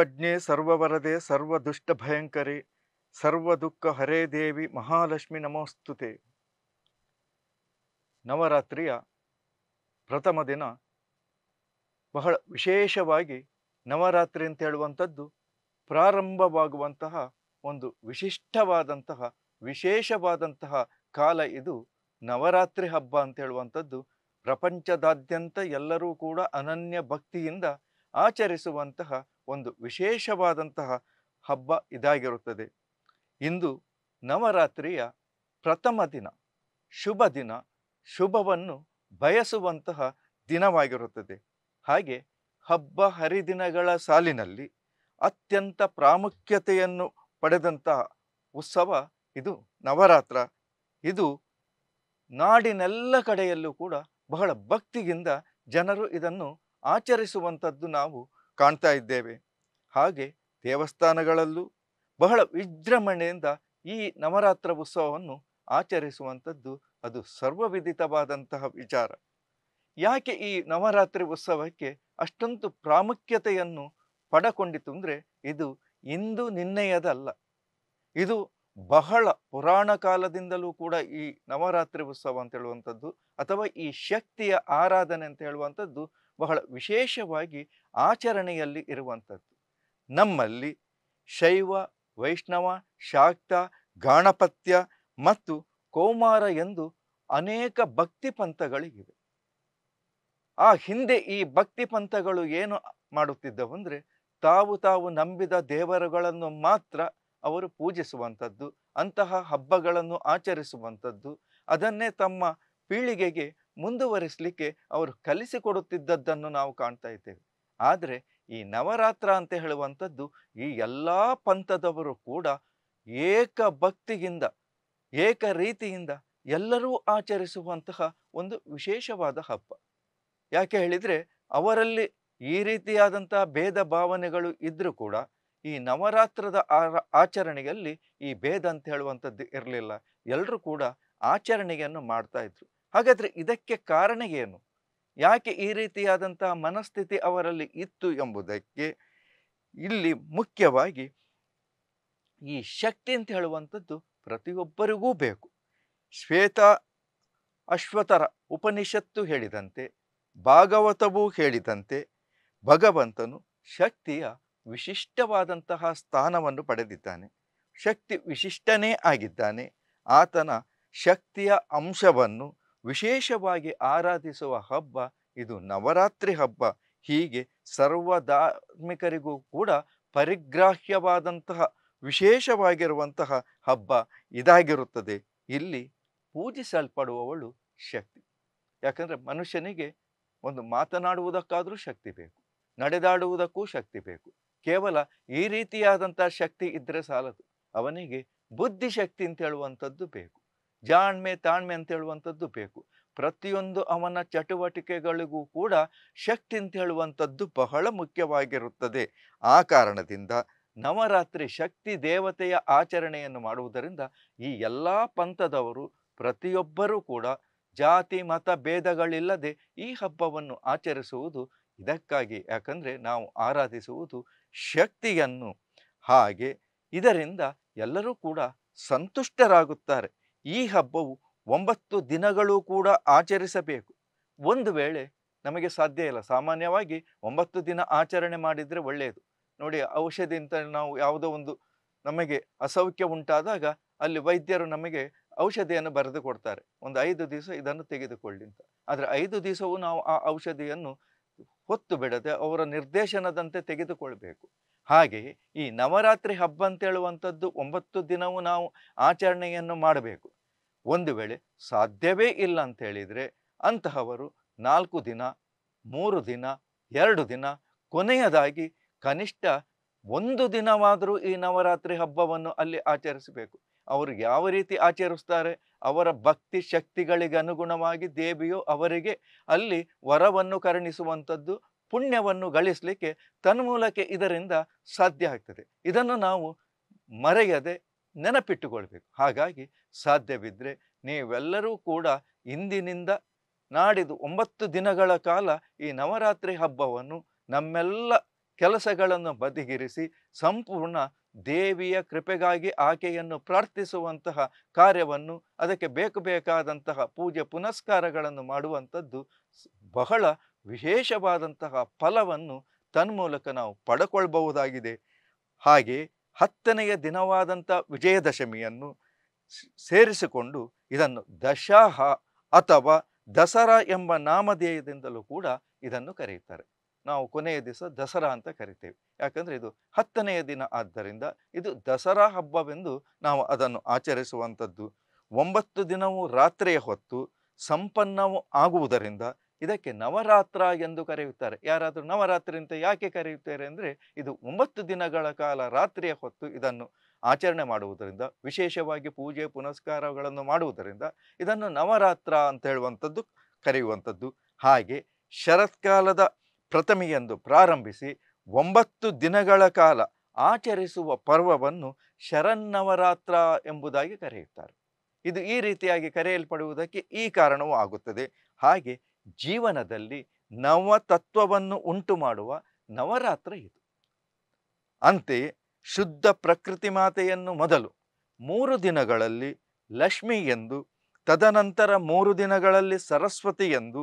ಸರ್ವಜ್ಞೆ ಸರ್ವವರದೆ ಸರ್ವದುಷ್ಟ ಸರ್ವ ದುಃಖ ಹರೇ ದೇವಿ ಮಹಾಲಕ್ಷ್ಮಿ ನಮೋಸ್ತುತೆ ನವರಾತ್ರಿಯ ಪ್ರಥಮ ದಿನ ಬಹಳ ವಿಶೇಷವಾಗಿ ನವರಾತ್ರಿ ಅಂತ ಹೇಳುವಂಥದ್ದು ಪ್ರಾರಂಭವಾಗುವಂತಹ ಒಂದು ವಿಶಿಷ್ಟವಾದಂತಹ ವಿಶೇಷವಾದಂತಹ ಕಾಲ ಇದು ನವರಾತ್ರಿ ಹಬ್ಬ ಅಂತ ಹೇಳುವಂಥದ್ದು ಪ್ರಪಂಚದಾದ್ಯಂತ ಎಲ್ಲರೂ ಕೂಡ ಅನನ್ಯ ಭಕ್ತಿಯಿಂದ ಆಚರಿಸುವಂತಹ ಒಂದು ವಿಶೇಷವಾದಂತಹ ಹಬ್ಬ ಇದಾಗಿರುತ್ತದೆ ಇಂದು ನವರಾತ್ರಿಯ ಪ್ರಥಮ ದಿನ ಶುಭ ದಿನ ಶುಭವನ್ನು ಬಯಸುವಂತಹ ದಿನವಾಗಿರುತ್ತದೆ ಹಾಗೆ ಹಬ್ಬ ಹರಿದಿನಗಳ ಸಾಲಿನಲ್ಲಿ ಅತ್ಯಂತ ಪ್ರಾಮುಖ್ಯತೆಯನ್ನು ಪಡೆದಂತಹ ಉತ್ಸವ ಇದು ನವರಾತ್ರ ಇದು ನಾಡಿನೆಲ್ಲ ಕಡೆಯಲ್ಲೂ ಕೂಡ ಬಹಳ ಭಕ್ತಿಗಿಂತ ಜನರು ಇದನ್ನು ಆಚರಿಸುವಂಥದ್ದು ನಾವು ಕಾಣ್ತಾ ಇದ್ದೇವೆ ಹಾಗೆ ದೇವಸ್ಥಾನಗಳಲ್ಲೂ ಬಹಳ ವಿಜೃಂಭಣೆಯಿಂದ ಈ ನವರಾತ್ರ ಉತ್ಸವವನ್ನು ಆಚರಿಸುವಂಥದ್ದು ಅದು ಸರ್ವವಿದಿತವಾದಂತಹ ವಿಚಾರ ಯಾಕೆ ಈ ನವರಾತ್ರಿ ಉತ್ಸವಕ್ಕೆ ಅಷ್ಟೊಂದು ಪ್ರಾಮುಖ್ಯತೆಯನ್ನು ಪಡಕೊಂಡಿತು ಅಂದರೆ ಇದು ಇಂದು ನಿನ್ನೆಯದಲ್ಲ ಇದು ಬಹಳ ಪುರಾಣ ಕಾಲದಿಂದಲೂ ಕೂಡ ಈ ನವರಾತ್ರಿ ಉತ್ಸವ ಅಂತ ಹೇಳುವಂಥದ್ದು ಅಥವಾ ಈ ಶಕ್ತಿಯ ಆರಾಧನೆ ಅಂತ ಹೇಳುವಂಥದ್ದು ಬಹಳ ವಿಶೇಷವಾಗಿ ಆಚರಣೆಯಲ್ಲಿ ಇರುವಂಥದ್ದು ನಮ್ಮಲ್ಲಿ ಶೈವ ವೈಷ್ಣವ ಶಾಕ್ತ ಗಾಣಪತ್ಯ ಮತ್ತು ಕೋಮಾರ ಎಂದು ಅನೇಕ ಭಕ್ತಿ ಪಂಥಗಳಿವೆ ಆ ಹಿಂದೆ ಈ ಭಕ್ತಿ ಪಂಥಗಳು ಏನು ಅಂದರೆ ತಾವು ತಾವು ನಂಬಿದ ದೇವರುಗಳನ್ನು ಮಾತ್ರ ಅವರು ಪೂಜಿಸುವಂಥದ್ದು ಅಂತಹ ಹಬ್ಬಗಳನ್ನು ಆಚರಿಸುವಂಥದ್ದು ಅದನ್ನೇ ತಮ್ಮ ಪೀಳಿಗೆಗೆ ಮುಂದುವರಿಸಲಿಕ್ಕೆ ಅವರು ಕಲಿಸಿಕೊಡುತ್ತಿದ್ದದ್ದನ್ನು ನಾವು ಕಾಣ್ತಾ ಇದ್ದೇವೆ ಆದರೆ ಈ ನವರಾತ್ರ ಅಂತ ಹೇಳುವಂಥದ್ದು ಈ ಎಲ್ಲ ಪಂಥದವರು ಕೂಡ ಏಕ ಭಕ್ತಿಯಿಂದ ಏಕ ರೀತಿಯಿಂದ ಎಲ್ಲರೂ ಆಚರಿಸುವಂತಹ ಒಂದು ವಿಶೇಷವಾದ ಹಬ್ಬ ಯಾಕೆ ಹೇಳಿದರೆ ಅವರಲ್ಲಿ ಈ ರೀತಿಯಾದಂತಹ ಭೇದ ಭಾವನೆಗಳು ಇದ್ದರೂ ಕೂಡ ಈ ನವರಾತ್ರದ ಆಚರಣೆಯಲ್ಲಿ ಈ ಭೇದ ಅಂತ ಹೇಳುವಂಥದ್ದು ಇರಲಿಲ್ಲ ಎಲ್ಲರೂ ಕೂಡ ಆಚರಣೆಯನ್ನು ಮಾಡ್ತಾ ಇದ್ರು ಹಾಗಾದರೆ ಇದಕ್ಕೆ ಕಾರಣ ಏನು ಯಾಕೆ ಈ ರೀತಿಯಾದಂತಹ ಮನಸ್ಥಿತಿ ಅವರಲ್ಲಿ ಇತ್ತು ಎಂಬುದಕ್ಕೆ ಇಲ್ಲಿ ಮುಖ್ಯವಾಗಿ ಈ ಶಕ್ತಿ ಅಂತ ಹೇಳುವಂಥದ್ದು ಪ್ರತಿಯೊಬ್ಬರಿಗೂ ಬೇಕು ಶ್ವೇತ ಅಶ್ವತರ ಉಪನಿಷತ್ತು ಹೇಳಿದಂತೆ ಭಾಗವತವೂ ಹೇಳಿದಂತೆ ಭಗವಂತನು ಶಕ್ತಿಯ ವಿಶಿಷ್ಟವಾದಂತಹ ಸ್ಥಾನವನ್ನು ಪಡೆದಿದ್ದಾನೆ ಶಕ್ತಿ ವಿಶಿಷ್ಟನೇ ಆಗಿದ್ದಾನೆ ಆತನ ಶಕ್ತಿಯ ಅಂಶವನ್ನು ವಿಶೇಷವಾಗಿ ಆರಾಧಿಸುವ ಹಬ್ಬ ಇದು ನವರಾತ್ರಿ ಹಬ್ಬ ಹೀಗೆ ಸರ್ವ ಧಾರ್ಮಿಕರಿಗೂ ಕೂಡ ಪರಿಗ್ರಾಹ್ಯವಾದಂತಹ ವಿಶೇಷವಾಗಿರುವಂತಹ ಹಬ್ಬ ಇದಾಗಿರುತ್ತದೆ ಇಲ್ಲಿ ಪೂಜಿಸಲ್ಪಡುವವಳು ಶಕ್ತಿ ಯಾಕಂದರೆ ಮನುಷ್ಯನಿಗೆ ಒಂದು ಮಾತನಾಡುವುದಕ್ಕಾದರೂ ಶಕ್ತಿ ಬೇಕು ನಡೆದಾಡುವುದಕ್ಕೂ ಶಕ್ತಿ ಬೇಕು ಕೇವಲ ಈ ರೀತಿಯಾದಂಥ ಶಕ್ತಿ ಇದ್ದರೆ ಸಾಲದು ಅವನಿಗೆ ಬುದ್ಧಿಶಕ್ತಿ ಅಂತ ಹೇಳುವಂಥದ್ದು ಬೇಕು ಜಾಣ್ಮೆ ತಾಣ್ಮೆ ಅಂತ ಹೇಳುವಂಥದ್ದು ಬೇಕು ಪ್ರತಿಯೊಂದು ಅವನ ಚಟುವಟಿಕೆಗಳಿಗೂ ಕೂಡ ಶಕ್ತಿ ಅಂತ ಹೇಳುವಂಥದ್ದು ಬಹಳ ಮುಖ್ಯವಾಗಿರುತ್ತದೆ ಆ ಕಾರಣದಿಂದ ನವರಾತ್ರಿ ಶಕ್ತಿ ದೇವತೆಯ ಆಚರಣೆಯನ್ನು ಮಾಡುವುದರಿಂದ ಈ ಎಲ್ಲ ಪಂಥದವರು ಪ್ರತಿಯೊಬ್ಬರೂ ಕೂಡ ಜಾತಿ ಮತ ಭೇದಗಳಿಲ್ಲದೆ ಈ ಹಬ್ಬವನ್ನು ಆಚರಿಸುವುದು ಇದಕ್ಕಾಗಿ ಯಾಕಂದರೆ ನಾವು ಆರಾಧಿಸುವುದು ಶಕ್ತಿಯನ್ನು ಹಾಗೆ ಇದರಿಂದ ಎಲ್ಲರೂ ಕೂಡ ಸಂತುಷ್ಟರಾಗುತ್ತಾರೆ ಈ ಹಬ್ಬವು ಒಂಬತ್ತು ದಿನಗಳು ಕೂಡ ಆಚರಿಸಬೇಕು ಒಂದು ವೇಳೆ ನಮಗೆ ಸಾಧ್ಯ ಇಲ್ಲ ಸಾಮಾನ್ಯವಾಗಿ ಒಂಬತ್ತು ದಿನ ಆಚರಣೆ ಮಾಡಿದರೆ ಒಳ್ಳೆಯದು ನೋಡಿ ಔಷಧಿ ಅಂತ ನಾವು ಯಾವುದೋ ಒಂದು ನಮಗೆ ಅಸೌಖ್ಯ ಉಂಟಾದಾಗ ಅಲ್ಲಿ ವೈದ್ಯರು ನಮಗೆ ಔಷಧಿಯನ್ನು ಬರೆದು ಕೊಡ್ತಾರೆ ಒಂದು ಐದು ದಿವಸ ಇದನ್ನು ತೆಗೆದುಕೊಳ್ಳಿ ಅಂತ ಆದರೆ ಐದು ದಿವಸವೂ ನಾವು ಆ ಔಷಧಿಯನ್ನು ಹೊತ್ತು ಬಿಡದೆ ಅವರ ನಿರ್ದೇಶನದಂತೆ ತೆಗೆದುಕೊಳ್ಬೇಕು ಹಾಗೆಯೇ ಈ ನವರಾತ್ರಿ ಹಬ್ಬ ಅಂತ ಒಂಬತ್ತು ದಿನವೂ ನಾವು ಆಚರಣೆಯನ್ನು ಮಾಡಬೇಕು ಒಂದು ವೇಳೆ ಸಾಧ್ಯವೇ ಇಲ್ಲ ಅಂತ ಹೇಳಿದರೆ ಅಂತಹವರು ನಾಲ್ಕು ದಿನ ಮೂರು ದಿನ ಎರಡು ದಿನ ಕೊನೆಯದಾಗಿ ಕನಿಷ್ಠ ಒಂದು ದಿನವಾದರೂ ಈ ನವರಾತ್ರಿ ಹಬ್ಬವನ್ನು ಅಲ್ಲಿ ಆಚರಿಸಬೇಕು ಅವರು ಯಾವ ರೀತಿ ಆಚರಿಸ್ತಾರೆ ಅವರ ಭಕ್ತಿ ಶಕ್ತಿಗಳಿಗೆ ಅನುಗುಣವಾಗಿ ದೇವಿಯು ಅವರಿಗೆ ಅಲ್ಲಿ ವರವನ್ನು ಕರುಣಿಸುವಂಥದ್ದು ಪುಣ್ಯವನ್ನು ಗಳಿಸಲಿಕ್ಕೆ ತನ್ಮೂಲಕ್ಕೆ ಇದರಿಂದ ಸಾಧ್ಯ ಆಗ್ತದೆ ಇದನ್ನು ನಾವು ಮರೆಯದೆ ನೆನಪಿಟ್ಟುಕೊಳ್ಬೇಕು ಹಾಗಾಗಿ ಸಾಧ್ಯವಿದ್ದರೆ ನೀವೆಲ್ಲರೂ ಕೂಡ ಇಂದಿನಿಂದ ನಾಡಿದು ಒಂಬತ್ತು ದಿನಗಳ ಕಾಲ ಈ ನವರಾತ್ರಿ ಹಬ್ಬವನ್ನು ನಮ್ಮೆಲ್ಲ ಕೆಲಸಗಳನ್ನು ಬದಿಗಿರಿಸಿ ಸಂಪೂರ್ಣ ದೇವಿಯ ಕೃಪೆಗಾಗಿ ಆಕೆಯನ್ನು ಪ್ರಾರ್ಥಿಸುವಂತಹ ಕಾರ್ಯವನ್ನು ಅದಕ್ಕೆ ಬೇಕು ಬೇಕಾದಂತಹ ಪೂಜೆ ಪುನಸ್ಕಾರಗಳನ್ನು ಮಾಡುವಂಥದ್ದು ಬಹಳ ವಿಶೇಷವಾದಂತಹ ಫಲವನ್ನು ತನ್ಮೂಲಕ ನಾವು ಪಡ್ಕೊಳ್ಬಹುದಾಗಿದೆ ಹಾಗೆ ಹತ್ತನೆಯ ದಿನವಾದಂಥ ವಿಜಯದಶಮಿಯನ್ನು ಸೇರಿಸಿಕೊಂಡು ಇದನ್ನು ದಶಹ ಅಥವಾ ದಸರಾ ಎಂಬ ನಾಮಧೇಯದಿಂದಲೂ ಕೂಡ ಇದನ್ನು ಕರೆಯುತ್ತಾರೆ ನಾವು ಕೊನೆಯ ದಿವಸ ದಸರಾ ಅಂತ ಕರಿತೇವೆ ಯಾಕಂದರೆ ಇದು ಹತ್ತನೆಯ ದಿನ ಆದ್ದರಿಂದ ಇದು ದಸರಾ ಹಬ್ಬವೆಂದು ನಾವು ಅದನ್ನು ಆಚರಿಸುವಂಥದ್ದು ಒಂಬತ್ತು ದಿನವೂ ರಾತ್ರಿಯ ಹೊತ್ತು ಸಂಪನ್ನವೂ ಆಗುವುದರಿಂದ ಇದಕ್ಕೆ ನವರಾತ್ರ ಎಂದು ಕರೆಯುತ್ತಾರೆ ಯಾರಾದರೂ ನವರಾತ್ರಿ ಅಂತ ಯಾಕೆ ಕರೆಯುತ್ತಾರೆ ಅಂದರೆ ಇದು ಒಂಬತ್ತು ದಿನಗಳ ಕಾಲ ರಾತ್ರಿಯ ಹೊತ್ತು ಇದನ್ನು ಆಚರಣೆ ಮಾಡುವುದರಿಂದ ವಿಶೇಷವಾಗಿ ಪೂಜೆ ಪುನಸ್ಕಾರಗಳನ್ನು ಮಾಡುವುದರಿಂದ ಇದನ್ನು ನವರಾತ್ರ ಅಂತ ಹೇಳುವಂಥದ್ದು ಕರೆಯುವಂಥದ್ದು ಹಾಗೆ ಶರತ್ಕಾಲದ ಪ್ರಥಮೆಯೆಂದು ಪ್ರಾರಂಭಿಸಿ ಒಂಬತ್ತು ದಿನಗಳ ಕಾಲ ಆಚರಿಸುವ ಪರ್ವವನ್ನು ಶರನ್ನವರಾತ್ರ ಎಂಬುದಾಗಿ ಕರೆಯುತ್ತಾರೆ ಇದು ಈ ರೀತಿಯಾಗಿ ಕರೆಯಲ್ಪಡುವುದಕ್ಕೆ ಈ ಕಾರಣವೂ ಆಗುತ್ತದೆ ಹಾಗೆ ಜೀವನದಲ್ಲಿ ನವತತ್ವವನ್ನು ಉಂಟು ಮಾಡುವ ನವರಾತ್ರ ಇದು ಅಂತೆಯೇ ಶುದ್ಧ ಪ್ರಕೃತಿ ಮಾತೆಯನ್ನು ಮೊದಲು ಮೂರು ದಿನಗಳಲ್ಲಿ ಲಕ್ಷ್ಮಿ ಎಂದು ತದನಂತರ ಮೂರು ದಿನಗಳಲ್ಲಿ ಸರಸ್ವತಿ ಎಂದು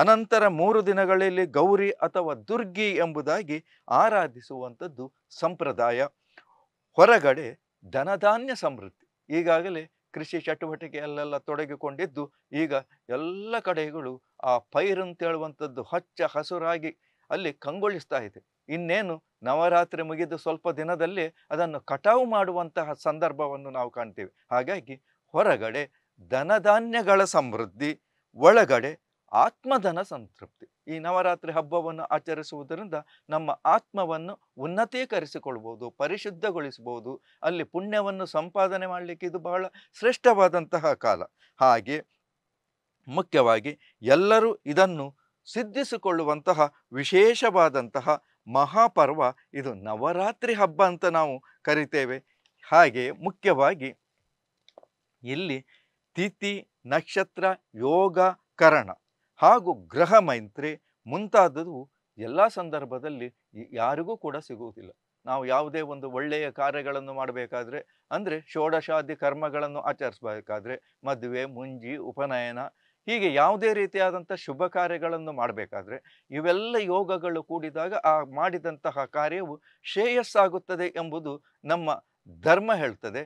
ಅನಂತರ ಮೂರು ದಿನಗಳಲ್ಲಿ ಗೌರಿ ಅಥವಾ ದುರ್ಗಿ ಎಂಬುದಾಗಿ ಆರಾಧಿಸುವಂಥದ್ದು ಸಂಪ್ರದಾಯ ಹೊರಗಡೆ ಧನಧಾನ್ಯ ಸಮೃದ್ಧಿ ಈಗಾಗಲೇ ಕೃಷಿ ಚಟುವಟಿಕೆಯಲ್ಲೆಲ್ಲ ತೊಡಗಿಕೊಂಡಿದ್ದು ಈಗ ಎಲ್ಲ ಕಡೆಗಳು ಆ ಪೈರು ಅಂತ ಹಚ್ಚ ಹಸುರಾಗಿ ಅಲ್ಲಿ ಕಂಗೊಳಿಸ್ತಾ ಇದೆ ಇನ್ನೇನು ನವರಾತ್ರಿ ಮುಗಿದು ಸ್ವಲ್ಪ ದಿನದಲ್ಲಿ ಅದನ್ನು ಕಟಾವು ಮಾಡುವಂತಹ ಸಂದರ್ಭವನ್ನು ನಾವು ಕಾಣ್ತೀವಿ ಹಾಗಾಗಿ ಹೊರಗಡೆ ಧನಧಾನ್ಯಗಳ ಸಮೃದ್ಧಿ ಒಳಗಡೆ ಆತ್ಮಧನ ಸಂತೃಪ್ತಿ ಈ ನವರಾತ್ರಿ ಹಬ್ಬವನ್ನು ಆಚರಿಸುವುದರಿಂದ ನಮ್ಮ ಆತ್ಮವನ್ನು ಉನ್ನತೀಕರಿಸಿಕೊಳ್ಬೋದು ಪರಿಶುದ್ಧಗೊಳಿಸ್ಬೋದು ಅಲ್ಲಿ ಪುಣ್ಯವನ್ನು ಸಂಪಾದನೆ ಮಾಡಲಿಕ್ಕೆ ಇದು ಬಹಳ ಶ್ರೇಷ್ಠವಾದಂತಹ ಕಾಲ ಹಾಗೆ ಮುಖ್ಯವಾಗಿ ಎಲ್ಲರೂ ಇದನ್ನು ಸಿದ್ಧಿಸಿಕೊಳ್ಳುವಂತಹ ವಿಶೇಷವಾದಂತಹ ಮಹಾಪರ್ವ ಇದು ನವರಾತ್ರಿ ಹಬ್ಬ ಅಂತ ನಾವು ಕರಿತೇವೆ ಹಾಗೆ ಮುಖ್ಯವಾಗಿ ಇಲ್ಲಿ ತಿಥಿ ನಕ್ಷತ್ರ ಯೋಗ ಕರಣ ಹಾಗೂ ಗ್ರಹ ಮೈತ್ರಿ ಮುಂತಾದದು ಎಲ್ಲ ಸಂದರ್ಭದಲ್ಲಿ ಯಾರಿಗೂ ಕೂಡ ಸಿಗುವುದಿಲ್ಲ ನಾವು ಯಾವುದೇ ಒಂದು ಒಳ್ಳೆಯ ಕಾರ್ಯಗಳನ್ನು ಮಾಡಬೇಕಾದ್ರೆ ಅಂದರೆ ಷೋಡಶಾದಿ ಕರ್ಮಗಳನ್ನು ಆಚರಿಸಬೇಕಾದ್ರೆ ಮದುವೆ ಮುಂಜಿ ಉಪನಯನ ಹೀಗೆ ಯಾವುದೇ ರೀತಿಯಾದಂಥ ಶುಭ ಕಾರ್ಯಗಳನ್ನು ಮಾಡಬೇಕಾದ್ರೆ ಇವೆಲ್ಲ ಯೋಗಗಳು ಕೂಡಿದಾಗ ಆ ಮಾಡಿದಂತಹ ಕಾರ್ಯವು ಶ್ರೇಯಸ್ಸಾಗುತ್ತದೆ ಎಂಬುದು ನಮ್ಮ ಧರ್ಮ ಹೇಳ್ತದೆ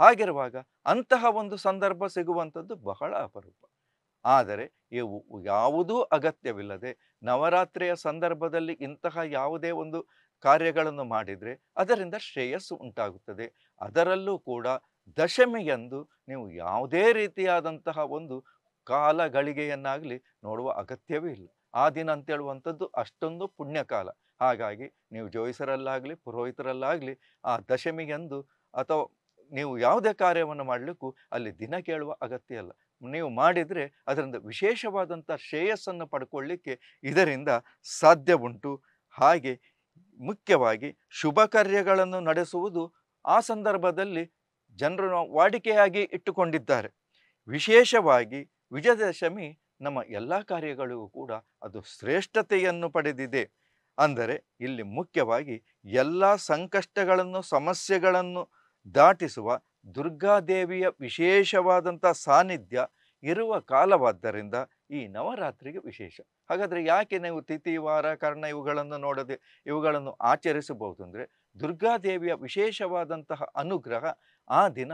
ಹಾಗಿರುವಾಗ ಅಂತಹ ಒಂದು ಸಂದರ್ಭ ಸಿಗುವಂಥದ್ದು ಬಹಳ ಅಪರೂಪ ಆದರೆ ಇವು ಯಾವುದೂ ಅಗತ್ಯವಿಲ್ಲದೆ ನವರಾತ್ರಿಯ ಸಂದರ್ಭದಲ್ಲಿ ಇಂತಹ ಯಾವುದೇ ಒಂದು ಕಾರ್ಯಗಳನ್ನು ಮಾಡಿದರೆ ಅದರಿಂದ ಶ್ರೇಯಸ್ಸು ಉಂಟಾಗುತ್ತದೆ ಅದರಲ್ಲೂ ಕೂಡ ದಶಮಿಯಂದು ನೀವು ಯಾವುದೇ ರೀತಿಯಾದಂತಹ ಒಂದು ಕಾಲ ಗಳಿಗೆಯನ್ನಾಗಲಿ ನೋಡುವ ಅಗತ್ಯವೇ ಇಲ್ಲ ಆ ದಿನ ಅಂತೇಳುವಂಥದ್ದು ಅಷ್ಟೊಂದು ಪುಣ್ಯಕಾಲ ಹಾಗಾಗಿ ನೀವು ಜೋಯಿಸರಲ್ಲಾಗಲಿ ಪುರೋಹಿತರಲ್ಲಾಗಲಿ ಆ ದಶಮಿಗೆಂದು ಅಥವಾ ನೀವು ಯಾವುದೇ ಕಾರ್ಯವನ್ನು ಮಾಡಲಿಕ್ಕೂ ಅಲ್ಲಿ ದಿನ ಕೇಳುವ ಅಗತ್ಯ ಅಲ್ಲ ನೀವು ಮಾಡಿದರೆ ಅದರಿಂದ ವಿಶೇಷವಾದಂಥ ಶ್ರೇಯಸ್ಸನ್ನು ಪಡ್ಕೊಳ್ಳಿಕ್ಕೆ ಇದರಿಂದ ಸಾಧ್ಯ ಉಂಟು ಹಾಗೆ ಮುಖ್ಯವಾಗಿ ಶುಭ ಕಾರ್ಯಗಳನ್ನು ನಡೆಸುವುದು ಆ ಸಂದರ್ಭದಲ್ಲಿ ಜನರನ್ನು ವಾಡಿಕೆಯಾಗಿ ಇಟ್ಟುಕೊಂಡಿದ್ದಾರೆ ವಿಶೇಷವಾಗಿ ವಿಜಯದಶಮಿ ನಮ್ಮ ಎಲ್ಲ ಕಾರ್ಯಗಳಿಗೂ ಕೂಡ ಅದು ಶ್ರೇಷ್ಠತೆಯನ್ನು ಪಡೆದಿದೆ ಅಂದರೆ ಇಲ್ಲಿ ಮುಖ್ಯವಾಗಿ ಎಲ್ಲ ಸಂಕಷ್ಟಗಳನ್ನು ಸಮಸ್ಯೆಗಳನ್ನು ದಾಟಿಸುವ ದುರ್ಗಾದೇವಿಯ ವಿಶೇಷವಾದಂಥ ಸಾನ್ನಿಧ್ಯ ಇರುವ ಕಾಲವಾದ್ದರಿಂದ ಈ ನವರಾತ್ರಿಗೆ ವಿಶೇಷ ಹಾಗಾದರೆ ಯಾಕೆ ನೀವು ತಿಥಿ ವಾರ ಕಾರಣ ಇವುಗಳನ್ನು ನೋಡದೆ ಇವುಗಳನ್ನು ಆಚರಿಸಬಹುದು ಅಂದರೆ ದುರ್ಗಾದೇವಿಯ ವಿಶೇಷವಾದಂತಹ ಅನುಗ್ರಹ ಆ ದಿನ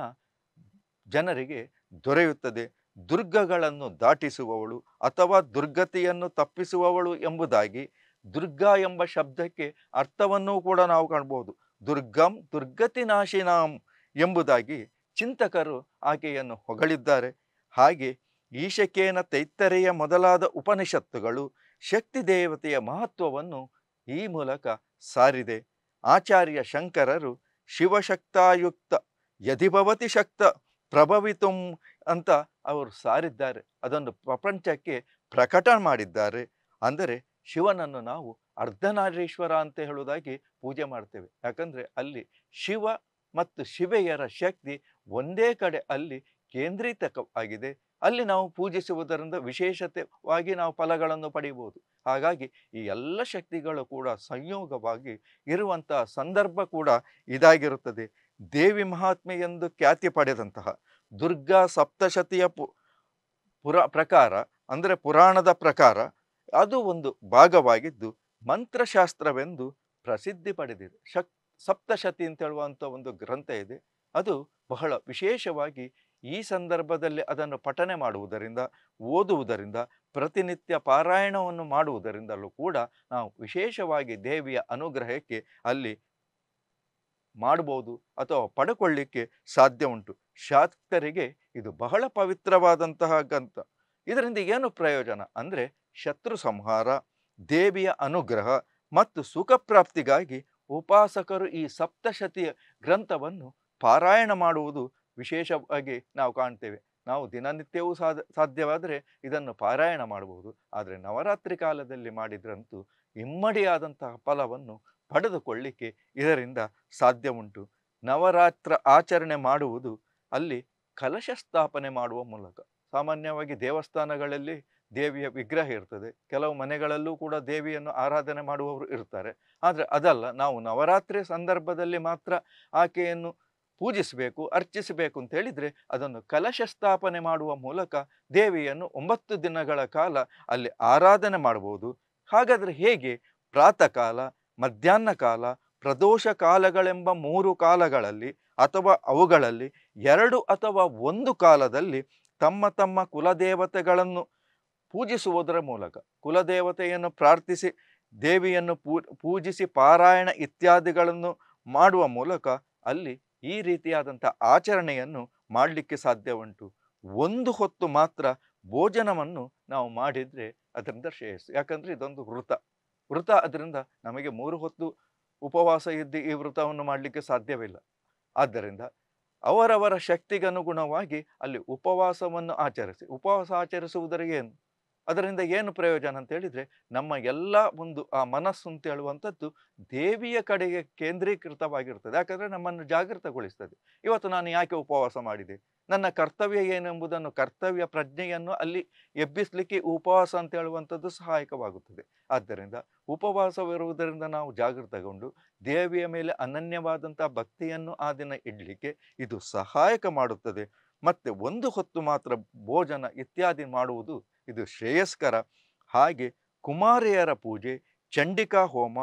ಜನರಿಗೆ ದೊರೆಯುತ್ತದೆ ದುರ್ಗಗಳನ್ನು ದಾಟಿಸುವವಳು ಅಥವಾ ದುರ್ಗತಿಯನ್ನು ತಪ್ಪಿಸುವವಳು ಎಂಬುದಾಗಿ ದುರ್ಗಾ ಎಂಬ ಶಬ್ದಕ್ಕೆ ಅರ್ಥವನ್ನೂ ಕೂಡ ನಾವು ಕಾಣ್ಬೋದು ದುರ್ಗಂ ದುರ್ಗತಿ ನಾಶಿನಾಂ ಎಂಬುದಾಗಿ ಚಿಂತಕರು ಆಕೆಯನ್ನು ಹೊಗಳಿದ್ದಾರೆ ಹಾಗೆ ಈಶಕೇನ ತೈತ್ತರೆಯ ಮೊದಲಾದ ಉಪನಿಷತ್ತುಗಳು ಶಕ್ತಿ ದೇವತೆಯ ಮಹತ್ವವನ್ನು ಈ ಮೂಲಕ ಸಾರಿದೆ ಆಚಾರ್ಯ ಶಂಕರರು ಶಿವಶಕ್ತಾಯುಕ್ತ ಯದಿಭವತಿ ಶಕ್ತ ಪ್ರಭವಿತುಂ ಅಂತ ಅವರು ಸಾರಿದ್ದಾರೆ ಅದನ್ನು ಪ್ರಪಂಚಕ್ಕೆ ಪ್ರಕಟ ಮಾಡಿದ್ದಾರೆ ಅಂದರೆ ಶಿವನನ್ನು ನಾವು ಅರ್ಧನಾರೀಶ್ವರ ಅಂತ ಹೇಳುವುದಾಗಿ ಪೂಜೆ ಮಾಡ್ತೇವೆ ಯಾಕಂದರೆ ಅಲ್ಲಿ ಶಿವ ಮತ್ತು ಶಿವೆಯರ ಶಕ್ತಿ ಒಂದೇ ಕಡೆ ಅಲ್ಲಿ ಕೇಂದ್ರೀತಕವಾಗಿದೆ ಅಲ್ಲಿ ನಾವು ಪೂಜಿಸುವುದರಿಂದ ವಿಶೇಷತೆವಾಗಿ ನಾವು ಫಲಗಳನ್ನು ಪಡೆಯಬಹುದು ಹಾಗಾಗಿ ಈ ಎಲ್ಲ ಶಕ್ತಿಗಳು ಕೂಡ ಸಂಯೋಗವಾಗಿ ಇರುವಂತಹ ಸಂದರ್ಭ ಕೂಡ ಇದಾಗಿರುತ್ತದೆ ದೇವಿ ಮಹಾತ್ಮೆ ಎಂದು ಖ್ಯಾತಿ ಪಡೆದಂತಹ ದುರ್ಗಾ ಸಪ್ತಶತಿಯ ಪು ಪುರ ಪ್ರಕಾರ ಅಂದರೆ ಪುರಾಣದ ಪ್ರಕಾರ ಅದು ಒಂದು ಭಾಗವಾಗಿದ್ದು ಮಂತ್ರಶಾಸ್ತ್ರವೆಂದು ಪ್ರಸಿದ್ಧಿ ಪಡೆದಿದೆ ಶಕ್ ಸಪ್ತಶತಿ ಅಂತ ಹೇಳುವಂಥ ಒಂದು ಗ್ರಂಥ ಇದೆ ಅದು ಬಹಳ ವಿಶೇಷವಾಗಿ ಈ ಸಂದರ್ಭದಲ್ಲಿ ಅದನ್ನು ಪಠನೆ ಮಾಡುವುದರಿಂದ ಓದುವುದರಿಂದ ಪ್ರತಿನಿತ್ಯ ಪಾರಾಯಣವನ್ನು ಮಾಡುವುದರಿಂದಲೂ ಕೂಡ ನಾವು ವಿಶೇಷವಾಗಿ ದೇವಿಯ ಅನುಗ್ರಹಕ್ಕೆ ಅಲ್ಲಿ ಮಾಡಬಹುದು ಅಥವಾ ಪಡ್ಕೊಳ್ಳಿಕ್ಕೆ ಸಾಧ್ಯ ಉಂಟು ಶಾಸ್ತರಿಗೆ ಇದು ಬಹಳ ಪವಿತ್ರವಾದಂತಹ ಗ್ರಂಥ ಇದರಿಂದ ಏನು ಪ್ರಯೋಜನ ಅಂದರೆ ಶತ್ರು ಸಂಹಾರ ದೇವಿಯ ಅನುಗ್ರಹ ಮತ್ತು ಸುಖಪ್ರಾಪ್ತಿಗಾಗಿ ಉಪಾಸಕರು ಈ ಸಪ್ತಶತಿಯ ಗ್ರಂಥವನ್ನು ಪಾರಾಯಣ ಮಾಡುವುದು ವಿಶೇಷವಾಗಿ ನಾವು ಕಾಣ್ತೇವೆ ನಾವು ದಿನನಿತ್ಯವೂ ಸಾಧ ಸಾಧ್ಯವಾದರೆ ಇದನ್ನು ಪಾರಾಯಣ ಮಾಡಬಹುದು ಆದರೆ ನವರಾತ್ರಿ ಕಾಲದಲ್ಲಿ ಮಾಡಿದ್ರಂತೂ ಇಮ್ಮಡಿಯಾದಂತಹ ಫಲವನ್ನು ಪಡೆದುಕೊಳ್ಳಿಕ್ಕೆ ಇದರಿಂದ ಸಾಧ್ಯ ಉಂಟು ನವರಾತ್ರ ಆಚರಣೆ ಮಾಡುವುದು ಅಲ್ಲಿ ಕಲಶ ಸ್ಥಾಪನೆ ಮಾಡುವ ಮೂಲಕ ಸಾಮಾನ್ಯವಾಗಿ ದೇವಸ್ಥಾನಗಳಲ್ಲಿ ದೇವಿಯ ವಿಗ್ರಹ ಇರ್ತದೆ ಕೆಲವು ಮನೆಗಳಲ್ಲೂ ಕೂಡ ದೇವಿಯನ್ನು ಆರಾಧನೆ ಮಾಡುವವರು ಇರ್ತಾರೆ ಆದರೆ ಅದಲ್ಲ ನಾವು ನವರಾತ್ರಿ ಸಂದರ್ಭದಲ್ಲಿ ಮಾತ್ರ ಆಕೆಯನ್ನು ಪೂಜಿಸಬೇಕು ಅರ್ಚಿಸಬೇಕು ಅಂತ ಹೇಳಿದರೆ ಅದನ್ನು ಕಲಶ ಸ್ಥಾಪನೆ ಮಾಡುವ ಮೂಲಕ ದೇವಿಯನ್ನು ಒಂಬತ್ತು ದಿನಗಳ ಕಾಲ ಅಲ್ಲಿ ಆರಾಧನೆ ಮಾಡ್ಬೋದು ಹಾಗಾದರೆ ಹೇಗೆ ಪ್ರಾತಃ ಕಾಲ ಮಧ್ಯಾಹ್ನ ಕಾಲ ಪ್ರದೋಷ ಕಾಲಗಳೆಂಬ ಮೂರು ಕಾಲಗಳಲ್ಲಿ ಅಥವಾ ಅವುಗಳಲ್ಲಿ ಎರಡು ಅಥವಾ ಒಂದು ಕಾಲದಲ್ಲಿ ತಮ್ಮ ತಮ್ಮ ಕುಲದೇವತೆಗಳನ್ನು ಪೂಜಿಸುವುದರ ಮೂಲಕ ಕುಲದೇವತೆಯನ್ನು ಪ್ರಾರ್ಥಿಸಿ ದೇವಿಯನ್ನು ಪೂಜಿಸಿ ಪಾರಾಯಣ ಇತ್ಯಾದಿಗಳನ್ನು ಮಾಡುವ ಮೂಲಕ ಅಲ್ಲಿ ಈ ರೀತಿಯಾದಂಥ ಆಚರಣೆಯನ್ನು ಮಾಡಲಿಕ್ಕೆ ಸಾಧ್ಯ ಉಂಟು ಒಂದು ಹೊತ್ತು ಮಾತ್ರ ಭೋಜನವನ್ನು ನಾವು ಮಾಡಿದರೆ ಅದರಿಂದ ಶ್ರೇಯಸ್ಸು ಯಾಕಂದರೆ ಇದೊಂದು ವೃತ ವ್ರತ ಅದರಿಂದ ನಮಗೆ ಮೂರು ಹೊತ್ತು ಉಪವಾಸ ಇದ್ದು ಈ ವ್ರತವನ್ನು ಮಾಡಲಿಕ್ಕೆ ಸಾಧ್ಯವಿಲ್ಲ ಆದ್ದರಿಂದ ಅವರವರ ಶಕ್ತಿಗನುಗುಣವಾಗಿ ಅಲ್ಲಿ ಉಪವಾಸವನ್ನು ಆಚರಿಸಿ ಉಪವಾಸ ಆಚರಿಸುವುದರ ಏನು ಅದರಿಂದ ಏನು ಪ್ರಯೋಜನ ಅಂತ ಹೇಳಿದರೆ ನಮ್ಮ ಎಲ್ಲ ಒಂದು ಆ ಮನಸ್ಸು ಅಂತ ಹೇಳುವಂಥದ್ದು ದೇವಿಯ ಕಡೆಗೆ ಕೇಂದ್ರೀಕೃತವಾಗಿರ್ತದೆ ಯಾಕಂದರೆ ನಮ್ಮನ್ನು ಜಾಗೃತಗೊಳಿಸ್ತದೆ ಇವತ್ತು ನಾನು ಯಾಕೆ ಉಪವಾಸ ಮಾಡಿದೆ ನನ್ನ ಕರ್ತವ್ಯ ಏನೆಂಬುದನ್ನು ಕರ್ತವ್ಯ ಪ್ರಜ್ಞೆಯನ್ನು ಅಲ್ಲಿ ಎಬ್ಬಿಸಲಿಕ್ಕೆ ಉಪವಾಸ ಅಂತ ಹೇಳುವಂಥದ್ದು ಸಹಾಯಕವಾಗುತ್ತದೆ ಆದ್ದರಿಂದ ಉಪವಾಸವಿರುವುದರಿಂದ ನಾವು ಜಾಗೃತಗೊಂಡು ದೇವಿಯ ಮೇಲೆ ಅನನ್ಯವಾದಂಥ ಭಕ್ತಿಯನ್ನು ಆ ದಿನ ಇಡಲಿಕ್ಕೆ ಇದು ಸಹಾಯಕ ಮಾಡುತ್ತದೆ ಮತ್ತು ಒಂದು ಹೊತ್ತು ಮಾತ್ರ ಭೋಜನ ಇತ್ಯಾದಿ ಮಾಡುವುದು ಇದು ಶ್ರೇಯಸ್ಕರ ಹಾಗೆ ಕುಮಾರಿಯರ ಪೂಜೆ ಚಂಡಿಕಾ ಹೋಮ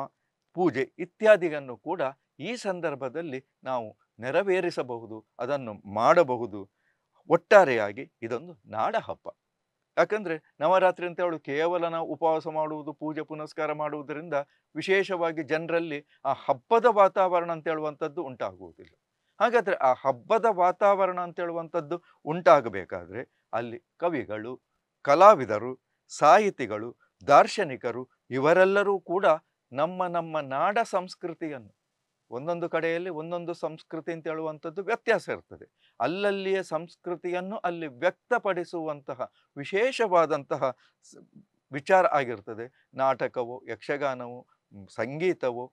ಪೂಜೆ ಇತ್ಯಾದಿಯನ್ನು ಕೂಡ ಈ ಸಂದರ್ಭದಲ್ಲಿ ನಾವು ನೆರವೇರಿಸಬಹುದು ಅದನ್ನು ಮಾಡಬಹುದು ಒಟ್ಟಾರೆಯಾಗಿ ಇದೊಂದು ನಾಡ ಹಬ್ಬ ಯಾಕಂದರೆ ನವರಾತ್ರಿ ಅಂತ ಅವಳು ಕೇವಲ ನಾವು ಉಪವಾಸ ಮಾಡುವುದು ಪೂಜೆ ಪುನಸ್ಕಾರ ಮಾಡುವುದರಿಂದ ವಿಶೇಷವಾಗಿ ಜನರಲ್ಲಿ ಆ ಹಬ್ಬದ ವಾತಾವರಣ ಅಂತ ಹೇಳುವಂಥದ್ದು ಉಂಟಾಗುವುದಿಲ್ಲ ಹಾಗಾದರೆ ಆ ಹಬ್ಬದ ವಾತಾವರಣ ಅಂತ ಹೇಳುವಂಥದ್ದು ಉಂಟಾಗಬೇಕಾದ್ರೆ ಅಲ್ಲಿ ಕವಿಗಳು ಕಲಾವಿದರು ಸಾಹಿತಿಗಳು ದಾರ್ಶನಿಕರು ಇವರೆಲ್ಲರೂ ಕೂಡ ನಮ್ಮ ನಮ್ಮ ನಾಡ ಸಂಸ್ಕೃತಿಯನ್ನು ಒಂದೊಂದು ಕಡೆಯಲ್ಲಿ ಒಂದೊಂದು ಸಂಸ್ಕೃತಿ ಅಂತ ಹೇಳುವಂಥದ್ದು ವ್ಯತ್ಯಾಸ ಇರ್ತದೆ ಅಲ್ಲಲ್ಲಿಯ ಸಂಸ್ಕೃತಿಯನ್ನು ಅಲ್ಲಿ ವ್ಯಕ್ತಪಡಿಸುವಂತಹ ವಿಶೇಷವಾದಂತಹ ವಿಚಾರ ಆಗಿರ್ತದೆ ನಾಟಕವು ಯಕ್ಷಗಾನವು ಸಂಗೀತವು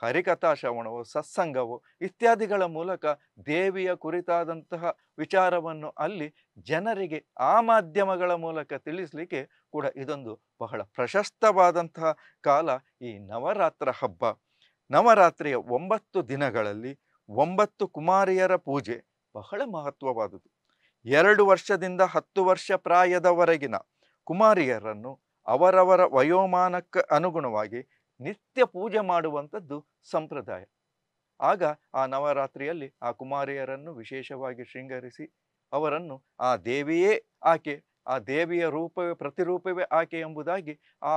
ಹರಿಕಥಾ ಶ್ರವಣವೋ ಸತ್ಸಂಗವೋ ಇತ್ಯಾದಿಗಳ ಮೂಲಕ ದೇವಿಯ ಕುರಿತಾದಂತಹ ವಿಚಾರವನ್ನು ಅಲ್ಲಿ ಜನರಿಗೆ ಆ ಮಾಧ್ಯಮಗಳ ಮೂಲಕ ತಿಳಿಸಲಿಕ್ಕೆ ಕೂಡ ಇದೊಂದು ಬಹಳ ಪ್ರಶಸ್ತವಾದಂತಹ ಕಾಲ ಈ ನವರಾತ್ರ ಹಬ್ಬ ನವರಾತ್ರಿಯ ಒಂಬತ್ತು ದಿನಗಳಲ್ಲಿ ಒಂಬತ್ತು ಕುಮಾರಿಯರ ಪೂಜೆ ಬಹಳ ಮಹತ್ವವಾದುದು ಎರಡು ವರ್ಷದಿಂದ ಹತ್ತು ವರ್ಷ ಪ್ರಾಯದವರೆಗಿನ ಕುಮಾರಿಯರನ್ನು ಅವರವರ ವಯೋಮಾನಕ್ಕೆ ಅನುಗುಣವಾಗಿ ನಿತ್ಯ ಪೂಜೆ ಮಾಡುವಂಥದ್ದು ಸಂಪ್ರದಾಯ ಆಗ ಆ ನವರಾತ್ರಿಯಲ್ಲಿ ಆ ಕುಮಾರಿಯರನ್ನು ವಿಶೇಷವಾಗಿ ಶೃಂಗರಿಸಿ ಅವರನ್ನು ಆ ದೇವಿಯೇ ಆಕೆ ಆ ದೇವಿಯ ರೂಪವೇ ಪ್ರತಿರೂಪವೇ ಆಕೆ ಎಂಬುದಾಗಿ ಆ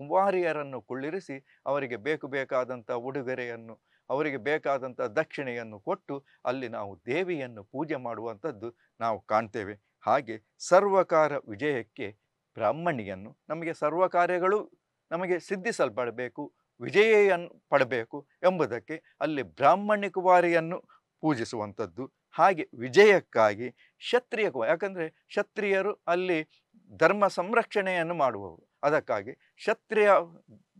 ಕುಮಾರಿಯರನ್ನು ಕುಳ್ಳಿರಿಸಿ ಅವರಿಗೆ ಬೇಕು ಬೇಕಾದಂಥ ಉಡುಗೊರೆಯನ್ನು ಅವರಿಗೆ ಬೇಕಾದಂಥ ದಕ್ಷಿಣೆಯನ್ನು ಕೊಟ್ಟು ಅಲ್ಲಿ ನಾವು ದೇವಿಯನ್ನು ಪೂಜೆ ಮಾಡುವಂಥದ್ದು ನಾವು ಕಾಣ್ತೇವೆ ಹಾಗೆ ಸರ್ವಕಾರ ವಿಜಯಕ್ಕೆ ಬ್ರಾಹ್ಮಣಿಯನ್ನು ನಮಗೆ ಸರ್ವ ಕಾರ್ಯಗಳು ನಮಗೆ ಸಿದ್ಧಿಸಲ್ಪಡಬೇಕು ವಿಜಯನ್ನು ಪಡಬೇಕು ಎಂಬುದಕ್ಕೆ ಅಲ್ಲಿ ಬ್ರಾಹ್ಮಣಿ ಕುವಾರಿಯನ್ನು ಪೂಜಿಸುವಂಥದ್ದು ಹಾಗೆ ವಿಜಯಕ್ಕಾಗಿ ಕ್ಷತ್ರಿಯ ಯಾಕಂದರೆ ಕ್ಷತ್ರಿಯರು ಅಲ್ಲಿ ಧರ್ಮ ಸಂರಕ್ಷಣೆಯನ್ನು ಮಾಡುವವರು ಅದಕ್ಕಾಗಿ ಕ್ಷತ್ರಿಯ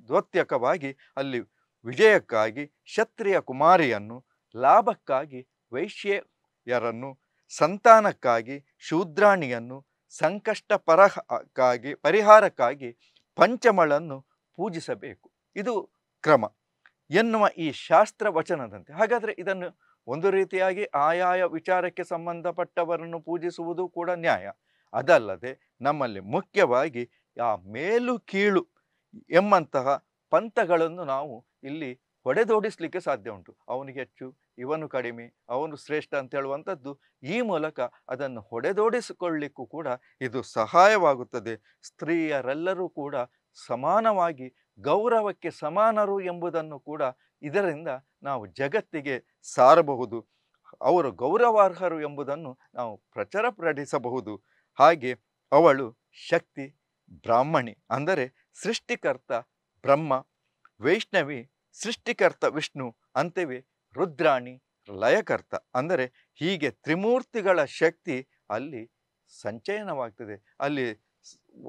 ದ್ವತ್ಯಕವಾಗಿ ಅಲ್ಲಿ ವಿಜಯಕ್ಕಾಗಿ ಕ್ಷತ್ರಿಯ ಕುಮಾರಿಯನ್ನು ಲಾಭಕ್ಕಾಗಿ ವೈಶ್ಯರನ್ನು ಸಂತಾನಕ್ಕಾಗಿ ಶೂದ್ರಾಣಿಯನ್ನು ಸಂಕಷ್ಟ ಪರಹಕ್ಕಾಗಿ ಪರಿಹಾರಕ್ಕಾಗಿ ಪಂಚಮಳನ್ನು ಪೂಜಿಸಬೇಕು ಇದು ಕ್ರಮ ಎನ್ನುವ ಈ ಶಾಸ್ತ್ರ ವಚನದಂತೆ ಹಾಗಾದರೆ ಇದನ್ನು ಒಂದು ರೀತಿಯಾಗಿ ಆಯಾಯ ವಿಚಾರಕ್ಕೆ ಸಂಬಂಧಪಟ್ಟವರನ್ನು ಪೂಜಿಸುವುದು ಕೂಡ ನ್ಯಾಯ ಅದಲ್ಲದೆ ನಮ್ಮಲ್ಲಿ ಮುಖ್ಯವಾಗಿ ಆ ಮೇಲು ಕೀಳು ಎಂಬಂತಹ ಪಂಥಗಳನ್ನು ನಾವು ಇಲ್ಲಿ ಹೊಡೆದೋಡಿಸ್ಲಿಕ್ಕೆ ಸಾಧ್ಯ ಉಂಟು ಅವನಿಗೆ ಹೆಚ್ಚು ಇವನು ಕಡಿಮೆ ಅವನು ಶ್ರೇಷ್ಠ ಅಂತ ಹೇಳುವಂಥದ್ದು ಈ ಮೂಲಕ ಅದನ್ನು ಹೊಡೆದೋಡಿಸಿಕೊಳ್ಳಿಕ್ಕೂ ಕೂಡ ಇದು ಸಹಾಯವಾಗುತ್ತದೆ ಸ್ತ್ರೀಯರೆಲ್ಲರೂ ಕೂಡ ಸಮಾನವಾಗಿ ಗೌರವಕ್ಕೆ ಸಮಾನರು ಎಂಬುದನ್ನು ಕೂಡ ಇದರಿಂದ ನಾವು ಜಗತ್ತಿಗೆ ಸಾರಬಹುದು ಅವರು ಗೌರವಾರ್ಹರು ಎಂಬುದನ್ನು ನಾವು ಪ್ರಡಿಸಬಹುದು ಹಾಗೆ ಅವಳು ಶಕ್ತಿ ಬ್ರಾಹ್ಮಣಿ ಅಂದರೆ ಸೃಷ್ಟಿಕರ್ತ ಬ್ರಹ್ಮ ವೈಷ್ಣವಿ ಸೃಷ್ಟಿಕರ್ತ ವಿಷ್ಣು ಅಂತೇವೆ ರುದ್ರಾಣಿ ಲಯಕರ್ತ ಅಂದರೆ ಹೀಗೆ ತ್ರಿಮೂರ್ತಿಗಳ ಶಕ್ತಿ ಅಲ್ಲಿ ಸಂಚಯನವಾಗ್ತದೆ ಅಲ್ಲಿ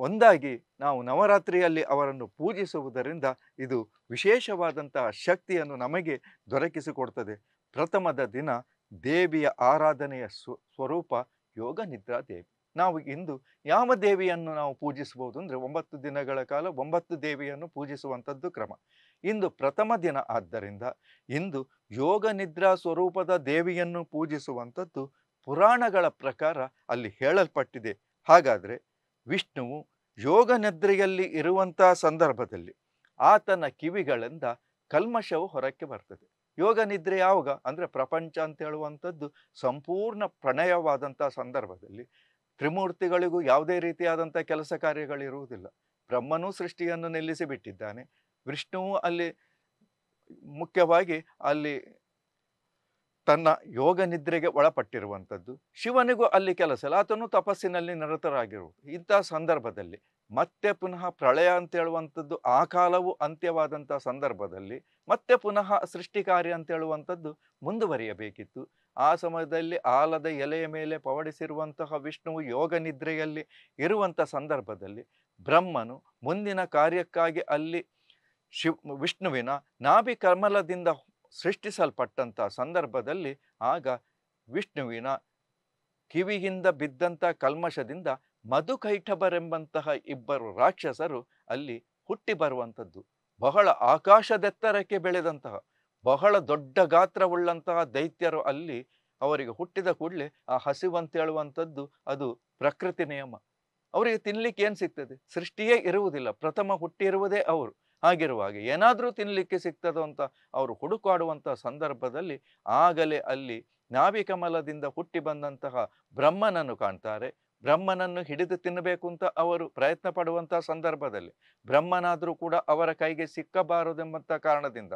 ಒಂದಾಗಿ ನಾವು ನವರಾತ್ರಿಯಲ್ಲಿ ಅವರನ್ನು ಪೂಜಿಸುವುದರಿಂದ ಇದು ವಿಶೇಷವಾದಂತಹ ಶಕ್ತಿಯನ್ನು ನಮಗೆ ದೊರಕಿಸಿಕೊಡ್ತದೆ ಪ್ರಥಮದ ದಿನ ದೇವಿಯ ಆರಾಧನೆಯ ಸ್ವರೂಪ ಯೋಗ ನಿದ್ರಾ ದೇವಿ ನಾವು ಇಂದು ಯಾವ ದೇವಿಯನ್ನು ನಾವು ಪೂಜಿಸಬಹುದು ಅಂದರೆ ಒಂಬತ್ತು ದಿನಗಳ ಕಾಲ ಒಂಬತ್ತು ದೇವಿಯನ್ನು ಪೂಜಿಸುವಂಥದ್ದು ಕ್ರಮ ಇಂದು ಪ್ರಥಮ ದಿನ ಆದ್ದರಿಂದ ಇಂದು ಯೋಗ ನಿದ್ರಾ ಸ್ವರೂಪದ ದೇವಿಯನ್ನು ಪೂಜಿಸುವಂಥದ್ದು ಪುರಾಣಗಳ ಪ್ರಕಾರ ಅಲ್ಲಿ ಹೇಳಲ್ಪಟ್ಟಿದೆ ಹಾಗಾದರೆ ವಿಷ್ಣುವು ಯೋಗ ನಿದ್ರೆಯಲ್ಲಿ ಇರುವಂಥ ಸಂದರ್ಭದಲ್ಲಿ ಆತನ ಕಿವಿಗಳಿಂದ ಕಲ್ಮಶವು ಹೊರಕ್ಕೆ ಬರ್ತದೆ ಯೋಗ ನಿದ್ರೆ ಯಾವಾಗ ಅಂದರೆ ಪ್ರಪಂಚ ಅಂತ ಹೇಳುವಂಥದ್ದು ಸಂಪೂರ್ಣ ಪ್ರಣಯವಾದಂಥ ಸಂದರ್ಭದಲ್ಲಿ ತ್ರಿಮೂರ್ತಿಗಳಿಗೂ ಯಾವುದೇ ರೀತಿಯಾದಂಥ ಕೆಲಸ ಕಾರ್ಯಗಳಿರುವುದಿಲ್ಲ ಬ್ರಹ್ಮನೂ ಸೃಷ್ಟಿಯನ್ನು ನಿಲ್ಲಿಸಿ ಬಿಟ್ಟಿದ್ದಾನೆ ವಿಷ್ಣುವು ಅಲ್ಲಿ ಮುಖ್ಯವಾಗಿ ಅಲ್ಲಿ ತನ್ನ ಯೋಗ ನಿದ್ರೆಗೆ ಒಳಪಟ್ಟಿರುವಂಥದ್ದು ಶಿವನಿಗೂ ಅಲ್ಲಿ ಕೆಲಸ ಇಲ್ಲ ಆತನು ತಪಸ್ಸಿನಲ್ಲಿ ನಿರತರಾಗಿರುವುದು ಇಂಥ ಸಂದರ್ಭದಲ್ಲಿ ಮತ್ತೆ ಪುನಃ ಪ್ರಳಯ ಅಂತ ಹೇಳುವಂಥದ್ದು ಆ ಕಾಲವು ಅಂತ್ಯವಾದಂಥ ಸಂದರ್ಭದಲ್ಲಿ ಮತ್ತೆ ಪುನಃ ಸೃಷ್ಟಿಕಾರಿ ಅಂತ ಹೇಳುವಂಥದ್ದು ಮುಂದುವರಿಯಬೇಕಿತ್ತು ಆ ಸಮಯದಲ್ಲಿ ಆಲದ ಎಲೆಯ ಮೇಲೆ ಪವಡಿಸಿರುವಂತಹ ವಿಷ್ಣುವು ಯೋಗ ನಿದ್ರೆಯಲ್ಲಿ ಇರುವಂಥ ಸಂದರ್ಭದಲ್ಲಿ ಬ್ರಹ್ಮನು ಮುಂದಿನ ಕಾರ್ಯಕ್ಕಾಗಿ ಅಲ್ಲಿ ಶಿವ್ ವಿಷ್ಣುವಿನ ನಾಭಿ ಕರ್ಮಲದಿಂದ ಸೃಷ್ಟಿಸಲ್ಪಟ್ಟಂಥ ಸಂದರ್ಭದಲ್ಲಿ ಆಗ ವಿಷ್ಣುವಿನ ಕಿವಿಯಿಂದ ಬಿದ್ದಂಥ ಕಲ್ಮಶದಿಂದ ಮಧುಕೈಠಬರೆಂಬಂತಹ ಇಬ್ಬರು ರಾಕ್ಷಸರು ಅಲ್ಲಿ ಹುಟ್ಟಿ ಬರುವಂಥದ್ದು ಬಹಳ ಆಕಾಶದೆತ್ತರಕ್ಕೆ ಬೆಳೆದಂತಹ ಬಹಳ ದೊಡ್ಡ ಗಾತ್ರವುಳ್ಳಂತಹ ದೈತ್ಯರು ಅಲ್ಲಿ ಅವರಿಗೆ ಹುಟ್ಟಿದ ಕೂಡಲೇ ಆ ಹಸಿವಂತೇಳುವಂಥದ್ದು ಅದು ಪ್ರಕೃತಿ ನಿಯಮ ಅವರಿಗೆ ತಿನ್ಲಿಕ್ಕೆ ಏನು ಸಿಗ್ತದೆ ಸೃಷ್ಟಿಯೇ ಇರುವುದಿಲ್ಲ ಪ್ರಥಮ ಹುಟ್ಟಿರುವುದೇ ಅವರು ಹಾಗಿರುವಾಗ ಏನಾದರೂ ತಿನ್ನಲಿಕ್ಕೆ ಸಿಗ್ತದೋ ಅಂತ ಅವರು ಹುಡುಕಾಡುವಂಥ ಸಂದರ್ಭದಲ್ಲಿ ಆಗಲೇ ಅಲ್ಲಿ ನಾವಿಕಮಲದಿಂದ ಹುಟ್ಟಿ ಬಂದಂತಹ ಬ್ರಹ್ಮನನ್ನು ಕಾಣ್ತಾರೆ ಬ್ರಹ್ಮನನ್ನು ಹಿಡಿದು ತಿನ್ನಬೇಕು ಅಂತ ಅವರು ಪ್ರಯತ್ನ ಪಡುವಂತಹ ಸಂದರ್ಭದಲ್ಲಿ ಬ್ರಹ್ಮನಾದರೂ ಕೂಡ ಅವರ ಕೈಗೆ ಸಿಕ್ಕಬಾರದೆಂಬಂಥ ಕಾರಣದಿಂದ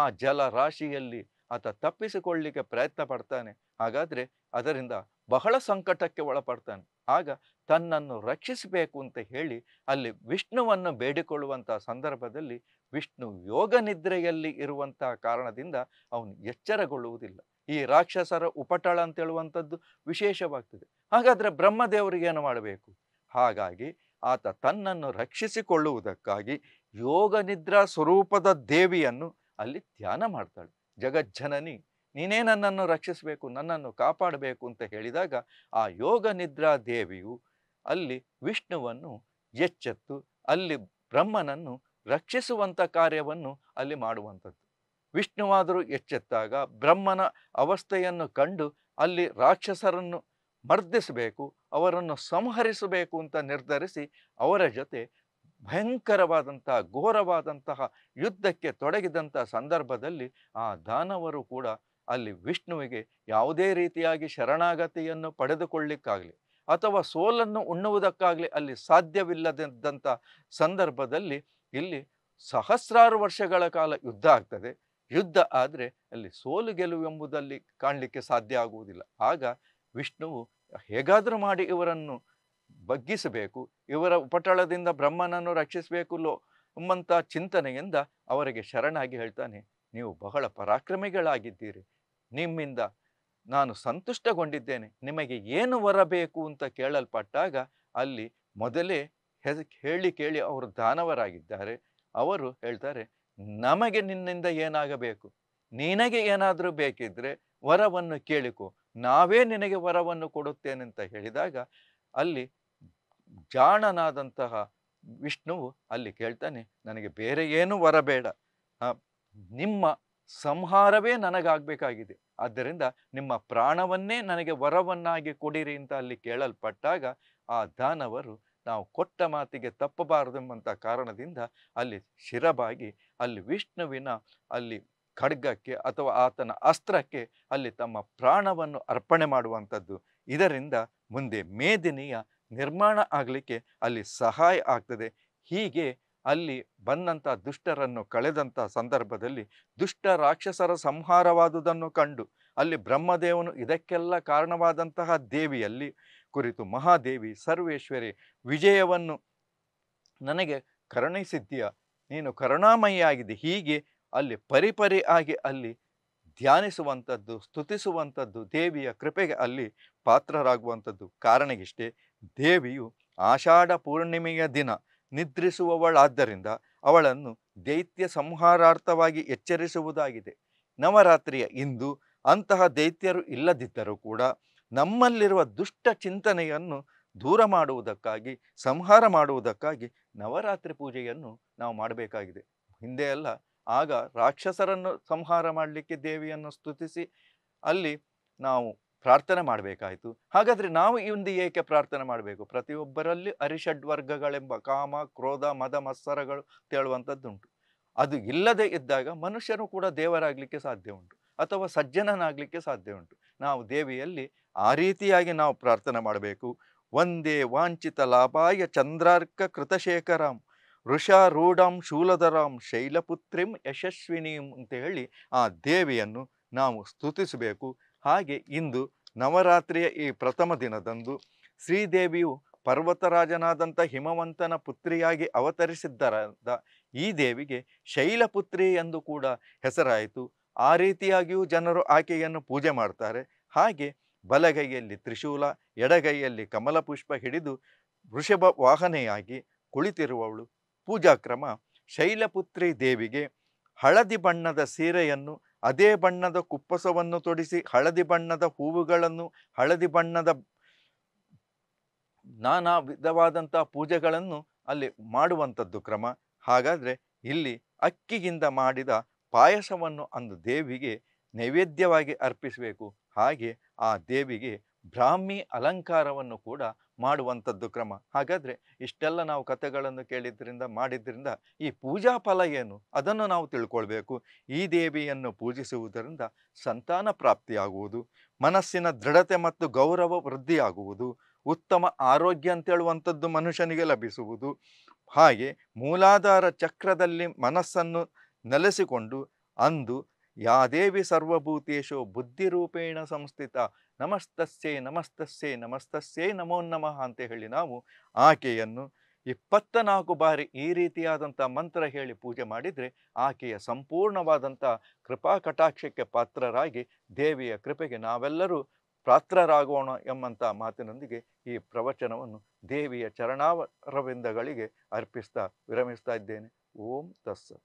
ಆ ಜಲ ರಾಶಿಯಲ್ಲಿ ಆತ ತಪ್ಪಿಸಿಕೊಳ್ಳಲಿಕ್ಕೆ ಪ್ರಯತ್ನ ಪಡ್ತಾನೆ ಹಾಗಾದರೆ ಅದರಿಂದ ಬಹಳ ಸಂಕಟಕ್ಕೆ ಒಳಪಡ್ತಾನೆ ಆಗ ತನ್ನನ್ನು ರಕ್ಷಿಸಬೇಕು ಅಂತ ಹೇಳಿ ಅಲ್ಲಿ ವಿಷ್ಣುವನ್ನು ಬೇಡಿಕೊಳ್ಳುವಂಥ ಸಂದರ್ಭದಲ್ಲಿ ವಿಷ್ಣು ಯೋಗ ನಿದ್ರೆಯಲ್ಲಿ ಇರುವಂತಹ ಕಾರಣದಿಂದ ಅವನು ಎಚ್ಚರಗೊಳ್ಳುವುದಿಲ್ಲ ಈ ರಾಕ್ಷಸರ ಉಪಟಳ ಅಂತ ಹೇಳುವಂಥದ್ದು ವಿಶೇಷವಾಗ್ತದೆ ಹಾಗಾದರೆ ಬ್ರಹ್ಮದೇವರಿಗೇನು ಮಾಡಬೇಕು ಹಾಗಾಗಿ ಆತ ತನ್ನನ್ನು ರಕ್ಷಿಸಿಕೊಳ್ಳುವುದಕ್ಕಾಗಿ ಯೋಗ ನಿದ್ರಾ ಸ್ವರೂಪದ ದೇವಿಯನ್ನು ಅಲ್ಲಿ ಧ್ಯಾನ ಮಾಡ್ತಾಳೆ ಜಗಜ್ಜನನಿ ನೀನೇ ನನ್ನನ್ನು ರಕ್ಷಿಸಬೇಕು ನನ್ನನ್ನು ಕಾಪಾಡಬೇಕು ಅಂತ ಹೇಳಿದಾಗ ಆ ಯೋಗ ನಿದ್ರಾ ದೇವಿಯು ಅಲ್ಲಿ ವಿಷ್ಣುವನ್ನು ಎಚ್ಚೆತ್ತು ಅಲ್ಲಿ ಬ್ರಹ್ಮನನ್ನು ರಕ್ಷಿಸುವಂಥ ಕಾರ್ಯವನ್ನು ಅಲ್ಲಿ ಮಾಡುವಂಥದ್ದು ವಿಷ್ಣುವಾದರೂ ಎಚ್ಚೆತ್ತಾಗ ಬ್ರಹ್ಮನ ಅವಸ್ಥೆಯನ್ನು ಕಂಡು ಅಲ್ಲಿ ರಾಕ್ಷಸರನ್ನು ಮರ್ದಿಸಬೇಕು ಅವರನ್ನು ಸಂಹರಿಸಬೇಕು ಅಂತ ನಿರ್ಧರಿಸಿ ಅವರ ಜೊತೆ ಭಯಂಕರವಾದಂತಹ ಘೋರವಾದಂತಹ ಯುದ್ಧಕ್ಕೆ ತೊಡಗಿದಂಥ ಸಂದರ್ಭದಲ್ಲಿ ಆ ದಾನವರು ಕೂಡ ಅಲ್ಲಿ ವಿಷ್ಣುವಿಗೆ ಯಾವುದೇ ರೀತಿಯಾಗಿ ಶರಣಾಗತಿಯನ್ನು ಪಡೆದುಕೊಳ್ಳಿಕ್ಕಾಗಲಿ ಅಥವಾ ಸೋಲನ್ನು ಉಣ್ಣುವುದಕ್ಕಾಗಲಿ ಅಲ್ಲಿ ಸಾಧ್ಯವಿಲ್ಲದಂಥ ಸಂದರ್ಭದಲ್ಲಿ ಇಲ್ಲಿ ಸಹಸ್ರಾರು ವರ್ಷಗಳ ಕಾಲ ಯುದ್ಧ ಆಗ್ತದೆ ಯುದ್ಧ ಆದರೆ ಅಲ್ಲಿ ಸೋಲು ಎಂಬುದಲ್ಲಿ ಕಾಣಲಿಕ್ಕೆ ಸಾಧ್ಯ ಆಗುವುದಿಲ್ಲ ಆಗ ವಿಷ್ಣುವು ಹೇಗಾದರೂ ಮಾಡಿ ಇವರನ್ನು ಬಗ್ಗಿಸಬೇಕು ಇವರ ಉಪಟಳದಿಂದ ಬ್ರಹ್ಮನನ್ನು ರಕ್ಷಿಸಬೇಕು ಲೋ ಎಂಬಂಥ ಚಿಂತನೆಯಿಂದ ಅವರಿಗೆ ಶರಣಾಗಿ ಹೇಳ್ತಾನೆ ನೀವು ಬಹಳ ಪರಾಕ್ರಮಿಗಳಾಗಿದ್ದೀರಿ ನಿಮ್ಮಿಂದ ನಾನು ಸಂತುಷ್ಟಗೊಂಡಿದ್ದೇನೆ ನಿಮಗೆ ಏನು ಬರಬೇಕು ಅಂತ ಕೇಳಲ್ಪಟ್ಟಾಗ ಅಲ್ಲಿ ಮೊದಲೇ ಹೇಳಿ ಕೇಳಿ ಅವರು ದಾನವರಾಗಿದ್ದಾರೆ ಅವರು ಹೇಳ್ತಾರೆ ನಮಗೆ ನಿನ್ನಿಂದ ಏನಾಗಬೇಕು ನಿನಗೆ ಏನಾದರೂ ಬೇಕಿದ್ದರೆ ವರವನ್ನು ಕೇಳಿಕೊ ನಾವೇ ನಿನಗೆ ವರವನ್ನು ಕೊಡುತ್ತೇನೆ ಅಂತ ಹೇಳಿದಾಗ ಅಲ್ಲಿ ಜಾಣನಾದಂತಹ ವಿಷ್ಣುವು ಅಲ್ಲಿ ಕೇಳ್ತಾನೆ ನನಗೆ ಬೇರೆ ಏನು ವರಬೇಡ ನಿಮ್ಮ ಸಂಹಾರವೇ ನನಗಾಗಬೇಕಾಗಿದೆ ಆದ್ದರಿಂದ ನಿಮ್ಮ ಪ್ರಾಣವನ್ನೇ ನನಗೆ ವರವನ್ನಾಗಿ ಕೊಡಿರಿ ಅಂತ ಅಲ್ಲಿ ಕೇಳಲ್ಪಟ್ಟಾಗ ಆ ದಾನವರು ನಾವು ಕೊಟ್ಟ ಮಾತಿಗೆ ತಪ್ಪಬಾರದೆಂಬಂಥ ಕಾರಣದಿಂದ ಅಲ್ಲಿ ಶಿರಬಾಗಿ ಅಲ್ಲಿ ವಿಷ್ಣುವಿನ ಅಲ್ಲಿ ಖಡ್ಗಕ್ಕೆ ಅಥವಾ ಆತನ ಅಸ್ತ್ರಕ್ಕೆ ಅಲ್ಲಿ ತಮ್ಮ ಪ್ರಾಣವನ್ನು ಅರ್ಪಣೆ ಮಾಡುವಂಥದ್ದು ಇದರಿಂದ ಮುಂದೆ ಮೇದಿನಿಯ ನಿರ್ಮಾಣ ಆಗಲಿಕ್ಕೆ ಅಲ್ಲಿ ಸಹಾಯ ಆಗ್ತದೆ ಹೀಗೆ ಅಲ್ಲಿ ಬಂದಂಥ ದುಷ್ಟರನ್ನು ಕಳೆದಂಥ ಸಂದರ್ಭದಲ್ಲಿ ದುಷ್ಟ ರಾಕ್ಷಸರ ಸಂಹಾರವಾದುದನ್ನು ಕಂಡು ಅಲ್ಲಿ ಬ್ರಹ್ಮದೇವನು ಇದಕ್ಕೆಲ್ಲ ಕಾರಣವಾದಂತಹ ದೇವಿಯಲ್ಲಿ ಕುರಿತು ಮಹಾದೇವಿ ಸರ್ವೇಶ್ವರಿ ವಿಜಯವನ್ನು ನನಗೆ ಕರುಣಿಸಿದ್ದೀಯ ನೀನು ಕರುಣಾಮಯಿಯಾಗಿದೆ ಹೀಗೆ ಅಲ್ಲಿ ಪರಿಪರಿ ಆಗಿ ಅಲ್ಲಿ ಧ್ಯಾನಿಸುವಂಥದ್ದು ಸ್ತುತಿಸುವಂಥದ್ದು ದೇವಿಯ ಕೃಪೆಗೆ ಅಲ್ಲಿ ಪಾತ್ರರಾಗುವಂಥದ್ದು ಕಾರಣಗಿಷ್ಟೇ ದೇವಿಯು ಆಷಾಢ ಪೂರ್ಣಿಮೆಯ ದಿನ ನಿದ್ರಿಸುವವಳಾದ್ದರಿಂದ ಅವಳನ್ನು ದೈತ್ಯ ಸಂಹಾರಾರ್ಥವಾಗಿ ಎಚ್ಚರಿಸುವುದಾಗಿದೆ ನವರಾತ್ರಿಯ ಇಂದು ಅಂತಹ ದೈತ್ಯರು ಇಲ್ಲದಿದ್ದರೂ ಕೂಡ ನಮ್ಮಲ್ಲಿರುವ ದುಷ್ಟ ಚಿಂತನೆಯನ್ನು ದೂರ ಮಾಡುವುದಕ್ಕಾಗಿ ಸಂಹಾರ ಮಾಡುವುದಕ್ಕಾಗಿ ನವರಾತ್ರಿ ಪೂಜೆಯನ್ನು ನಾವು ಮಾಡಬೇಕಾಗಿದೆ ಹಿಂದೆ ಅಲ್ಲ ಆಗ ರಾಕ್ಷಸರನ್ನು ಸಂಹಾರ ಮಾಡಲಿಕ್ಕೆ ದೇವಿಯನ್ನು ಸ್ತುತಿಸಿ ಅಲ್ಲಿ ನಾವು ಪ್ರಾರ್ಥನೆ ಮಾಡಬೇಕಾಯಿತು ಹಾಗಾದರೆ ನಾವು ಇಂದು ಏಕೆ ಪ್ರಾರ್ಥನೆ ಮಾಡಬೇಕು ಪ್ರತಿಯೊಬ್ಬರಲ್ಲಿ ಅರಿಷಡ್ವರ್ಗಗಳೆಂಬ ಕಾಮ ಕ್ರೋಧ ಮದ ಮತ್ಸರಗಳು ತೇಳುವಂಥದ್ದುಂಟು ಅದು ಇಲ್ಲದೆ ಇದ್ದಾಗ ಮನುಷ್ಯನು ಕೂಡ ದೇವರಾಗಲಿಕ್ಕೆ ಸಾಧ್ಯ ಉಂಟು ಅಥವಾ ಸಜ್ಜನನಾಗಲಿಕ್ಕೆ ಸಾಧ್ಯ ಉಂಟು ನಾವು ದೇವಿಯಲ್ಲಿ ಆ ರೀತಿಯಾಗಿ ನಾವು ಪ್ರಾರ್ಥನೆ ಮಾಡಬೇಕು ಒಂದೇ ವಾಂಛಿತ ಲಾಭಾಯ ಚಂದ್ರಾರ್ಕ ಕೃತಶೇಖರಾಂ ಋಷಾರೂಢಾಂ ಶೂಲಧರಾಂ ಶೈಲಪುತ್ರಿಂ ಯಶಸ್ವಿನಿಂ ಅಂತ ಹೇಳಿ ಆ ದೇವಿಯನ್ನು ನಾವು ಸ್ತುತಿಸಬೇಕು ಹಾಗೆ ಇಂದು ನವರಾತ್ರಿಯ ಈ ಪ್ರಥಮ ದಿನದಂದು ಶ್ರೀದೇವಿಯು ಪರ್ವತರಾಜನಾದಂಥ ಹಿಮವಂತನ ಪುತ್ರಿಯಾಗಿ ಅವತರಿಸಿದ್ದರಾದ ಈ ದೇವಿಗೆ ಶೈಲಪುತ್ರಿ ಎಂದು ಕೂಡ ಹೆಸರಾಯಿತು ಆ ರೀತಿಯಾಗಿಯೂ ಜನರು ಆಕೆಯನ್ನು ಪೂಜೆ ಮಾಡ್ತಾರೆ ಹಾಗೆ ಬಲಗೈಯಲ್ಲಿ ತ್ರಿಶೂಲ ಎಡಗೈಯಲ್ಲಿ ಕಮಲಪುಷ್ಪ ಹಿಡಿದು ವೃಷಭ ವಾಹನೆಯಾಗಿ ಕುಳಿತಿರುವವಳು ಪೂಜಾ ಕ್ರಮ ಶೈಲಪುತ್ರಿ ದೇವಿಗೆ ಹಳದಿ ಬಣ್ಣದ ಸೀರೆಯನ್ನು ಅದೇ ಬಣ್ಣದ ಕುಪ್ಪಸವನ್ನು ತೊಡಿಸಿ ಹಳದಿ ಬಣ್ಣದ ಹೂವುಗಳನ್ನು ಹಳದಿ ಬಣ್ಣದ ನಾನಾ ವಿಧವಾದಂಥ ಪೂಜೆಗಳನ್ನು ಅಲ್ಲಿ ಮಾಡುವಂಥದ್ದು ಕ್ರಮ ಹಾಗಾದರೆ ಇಲ್ಲಿ ಅಕ್ಕಿಗಿಂದ ಮಾಡಿದ ಪಾಯಸವನ್ನು ಅಂದು ದೇವಿಗೆ ನೈವೇದ್ಯವಾಗಿ ಅರ್ಪಿಸಬೇಕು ಹಾಗೆ ಆ ದೇವಿಗೆ ಬ್ರಾಹ್ಮಿ ಅಲಂಕಾರವನ್ನು ಕೂಡ ಮಾಡುವಂಥದ್ದು ಕ್ರಮ ಹಾಗಾದರೆ ಇಷ್ಟೆಲ್ಲ ನಾವು ಕಥೆಗಳನ್ನು ಕೇಳಿದ್ರಿಂದ ಮಾಡಿದ್ರಿಂದ ಈ ಪೂಜಾ ಫಲ ಏನು ಅದನ್ನು ನಾವು ತಿಳ್ಕೊಳ್ಬೇಕು ಈ ದೇವಿಯನ್ನು ಪೂಜಿಸುವುದರಿಂದ ಸಂತಾನ ಪ್ರಾಪ್ತಿಯಾಗುವುದು ಮನಸ್ಸಿನ ದೃಢತೆ ಮತ್ತು ಗೌರವ ವೃದ್ಧಿಯಾಗುವುದು ಉತ್ತಮ ಆರೋಗ್ಯ ಅಂತೇಳುವಂಥದ್ದು ಮನುಷ್ಯನಿಗೆ ಲಭಿಸುವುದು ಹಾಗೆ ಮೂಲಾಧಾರ ಚಕ್ರದಲ್ಲಿ ಮನಸ್ಸನ್ನು ನೆಲೆಸಿಕೊಂಡು ಅಂದು ಯಾ ದೇವಿ ಸರ್ವಭೂತೇಶು ಬುದ್ಧಿರೂಪೇಣ ಸಂಸ್ಥಿತ ನಮಸ್ತಸ್ಸೇ ನಮಸ್ತಸ್ಸೇ ನಮಸ್ತಸ್ಸೇ ನಮೋ ನಮಃ ಅಂತ ಹೇಳಿ ನಾವು ಆಕೆಯನ್ನು ಇಪ್ಪತ್ತ ನಾಲ್ಕು ಬಾರಿ ಈ ರೀತಿಯಾದಂಥ ಮಂತ್ರ ಹೇಳಿ ಪೂಜೆ ಮಾಡಿದರೆ ಆಕೆಯ ಸಂಪೂರ್ಣವಾದಂಥ ಕೃಪಾ ಕಟಾಕ್ಷಕ್ಕೆ ಪಾತ್ರರಾಗಿ ದೇವಿಯ ಕೃಪೆಗೆ ನಾವೆಲ್ಲರೂ ಪಾತ್ರರಾಗೋಣ ಎಂಬಂಥ ಮಾತಿನೊಂದಿಗೆ ಈ ಪ್ರವಚನವನ್ನು ದೇವಿಯ ಚರಣಾವರವಿಂದಗಳಿಗೆ ಅರ್ಪಿಸ್ತಾ ವಿರಮಿಸ್ತಾ ಇದ್ದೇನೆ ಓಂ ತಸ್ಸತ್